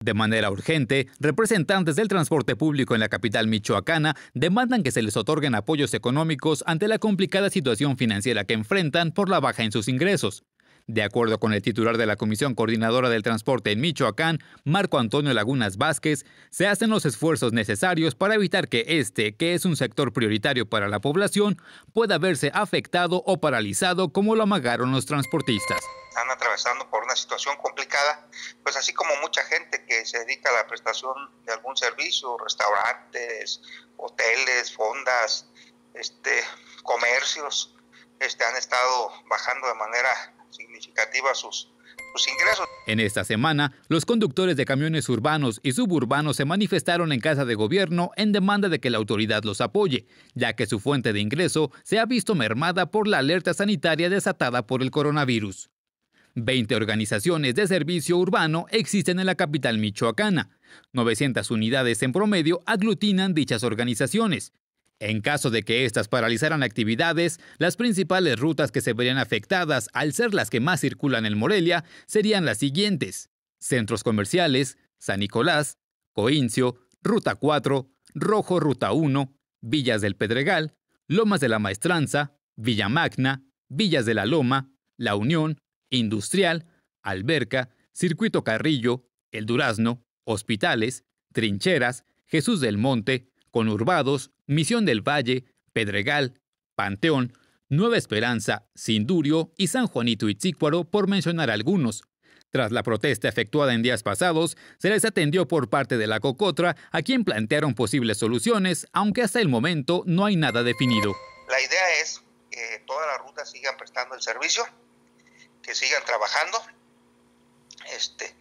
De manera urgente, representantes del transporte público en la capital michoacana demandan que se les otorguen apoyos económicos ante la complicada situación financiera que enfrentan por la baja en sus ingresos. De acuerdo con el titular de la Comisión Coordinadora del Transporte en Michoacán, Marco Antonio Lagunas Vázquez, se hacen los esfuerzos necesarios para evitar que este, que es un sector prioritario para la población, pueda verse afectado o paralizado como lo amagaron los transportistas pasando por una situación complicada, pues así como mucha gente que se dedica a la prestación de algún servicio, restaurantes, hoteles, fondas, este, comercios, este, han estado bajando de manera significativa sus, sus ingresos. En esta semana, los conductores de camiones urbanos y suburbanos se manifestaron en casa de gobierno en demanda de que la autoridad los apoye, ya que su fuente de ingreso se ha visto mermada por la alerta sanitaria desatada por el coronavirus. 20 organizaciones de servicio urbano existen en la capital michoacana. 900 unidades en promedio aglutinan dichas organizaciones. En caso de que éstas paralizaran actividades, las principales rutas que se verían afectadas al ser las que más circulan en Morelia serían las siguientes. Centros comerciales, San Nicolás, Coincio, Ruta 4, Rojo Ruta 1, Villas del Pedregal, Lomas de la Maestranza, Villa Magna, Villas de la Loma, La Unión, Industrial, Alberca, Circuito Carrillo, El Durazno, Hospitales, Trincheras, Jesús del Monte, Conurbados, Misión del Valle, Pedregal, Panteón, Nueva Esperanza, Sindurio y San Juanito Itzícuaro, por mencionar algunos. Tras la protesta efectuada en días pasados, se les atendió por parte de la Cocotra, a quien plantearon posibles soluciones, aunque hasta el momento no hay nada definido. La idea es que todas las rutas sigan prestando el servicio, que sigan trabajando, este,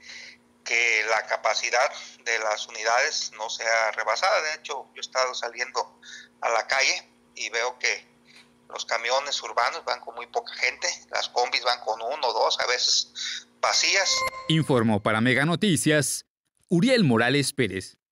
que la capacidad de las unidades no sea rebasada. De hecho, yo he estado saliendo a la calle y veo que los camiones urbanos van con muy poca gente, las combis van con uno o dos, a veces vacías. Informó para Mega Noticias Uriel Morales Pérez.